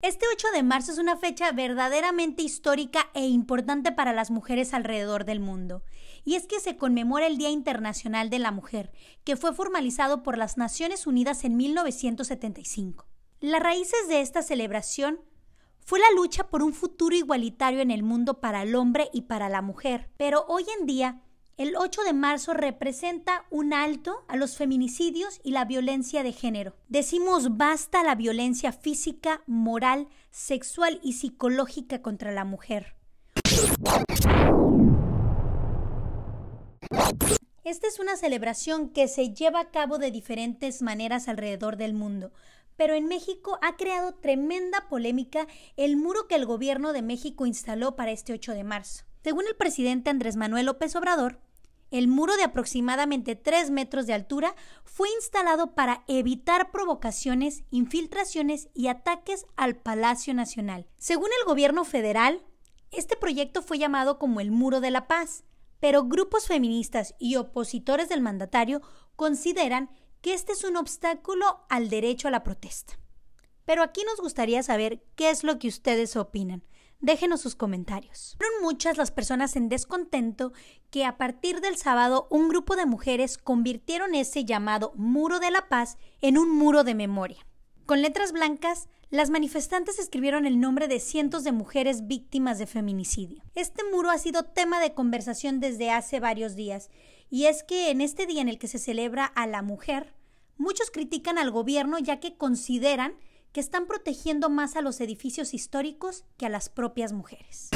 Este 8 de marzo es una fecha verdaderamente histórica e importante para las mujeres alrededor del mundo, y es que se conmemora el Día Internacional de la Mujer, que fue formalizado por las Naciones Unidas en 1975. Las raíces de esta celebración fue la lucha por un futuro igualitario en el mundo para el hombre y para la mujer, pero hoy en día el 8 de marzo representa un alto a los feminicidios y la violencia de género. Decimos basta la violencia física, moral, sexual y psicológica contra la mujer. Esta es una celebración que se lleva a cabo de diferentes maneras alrededor del mundo, pero en México ha creado tremenda polémica el muro que el gobierno de México instaló para este 8 de marzo. Según el presidente Andrés Manuel López Obrador, el muro de aproximadamente 3 metros de altura fue instalado para evitar provocaciones, infiltraciones y ataques al Palacio Nacional. Según el gobierno federal, este proyecto fue llamado como el Muro de la Paz, pero grupos feministas y opositores del mandatario consideran que este es un obstáculo al derecho a la protesta. Pero aquí nos gustaría saber qué es lo que ustedes opinan. Déjenos sus comentarios. Fueron muchas las personas en descontento que a partir del sábado un grupo de mujeres convirtieron ese llamado Muro de la Paz en un muro de memoria. Con letras blancas, las manifestantes escribieron el nombre de cientos de mujeres víctimas de feminicidio. Este muro ha sido tema de conversación desde hace varios días, y es que en este día en el que se celebra a la mujer, muchos critican al gobierno ya que consideran están protegiendo más a los edificios históricos que a las propias mujeres.